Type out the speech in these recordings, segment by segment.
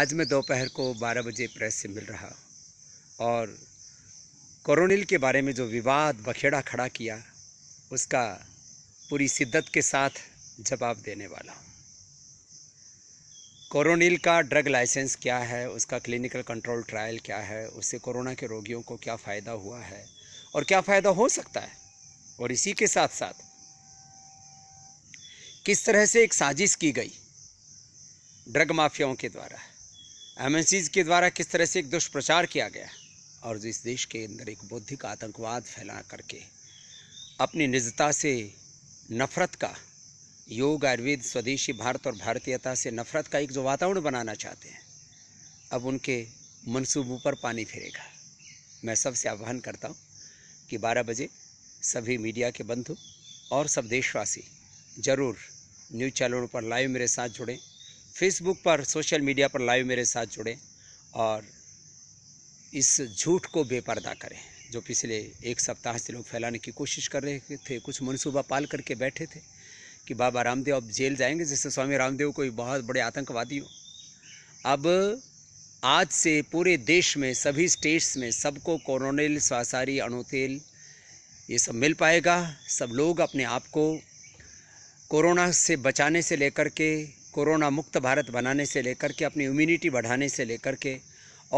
आज मैं दोपहर को 12 बजे प्रेस से मिल रहा और कोरोनिल के बारे में जो विवाद बखेड़ा खड़ा किया उसका पूरी शिद्दत के साथ जवाब देने वाला हूँ कोरोनिल का ड्रग लाइसेंस क्या है उसका क्लिनिकल कंट्रोल ट्रायल क्या है उससे कोरोना के रोगियों को क्या फ़ायदा हुआ है और क्या फ़ायदा हो सकता है और इसी के साथ साथ किस तरह से एक साजिश की गई ड्रग माफियाओं के द्वारा एमएनसीज के द्वारा किस तरह से एक दुष्प्रचार किया गया और जो इस देश के अंदर एक बौद्धिक आतंकवाद फैला करके अपनी निजता से नफरत का योग आयुर्वेद स्वदेशी भारत और भारतीयता से नफरत का एक जो वातावरण बनाना चाहते हैं अब उनके मनसूबों पर पानी फिरेगा मैं सबसे आह्वान करता हूँ कि 12 बजे सभी मीडिया के बंधु और सब देशवासी ज़रूर न्यूज़ चैनलों पर लाइव मेरे साथ जुड़ें फेसबुक पर सोशल मीडिया पर लाइव मेरे साथ जुड़ें और इस झूठ को बेपर्दा करें जो पिछले एक सप्ताह से लोग फैलाने की कोशिश कर रहे थे कुछ मनसूबा पाल करके बैठे थे कि बाबा रामदेव अब जेल जाएंगे जैसे स्वामी रामदेव कोई बहुत बड़े आतंकवादी हो अब आज से पूरे देश में सभी स्टेट्स में सबको कोरोनिल स्वासारी अणुतेल ये सब मिल पाएगा सब लोग अपने आप को कोरोना से बचाने से लेकर के कोरोना मुक्त भारत बनाने से लेकर के अपनी इम्यूनिटी बढ़ाने से लेकर के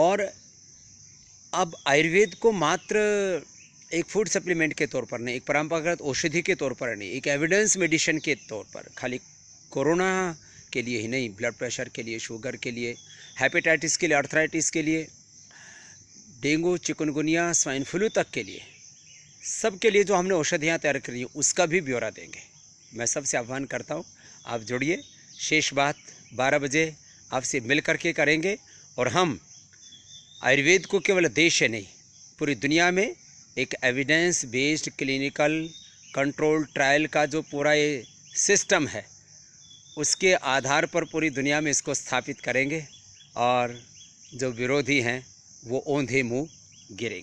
और अब आयुर्वेद को मात्र एक फूड सप्लीमेंट के तौर पर नहीं एक परंपरागत औषधि के तौर पर नहीं एक एविडेंस मेडिसिन के तौर पर खाली कोरोना के लिए ही नहीं ब्लड प्रेशर के लिए शुगर के लिए हेपेटाइटिस के लिए अर्थराइटिस के लिए डेंगू चिकनगुनिया स्वाइन फ्लू तक के लिए सब के लिए जो हमने औषधियाँ तैयार करी हैं उसका भी ब्यौरा देंगे मैं सबसे आह्वान करता हूँ आप जुड़िए शेष बात बारह बजे आपसे मिल कर के करेंगे और हम आयुर्वेद को केवल देश है नहीं पूरी दुनिया में एक evidence based clinical control trial का जो पूरा ये सिस्टम है उसके आधार पर पूरी दुनिया में इसको स्थापित करेंगे और जो विरोधी हैं वो ओंधे मुंह गिरेंगे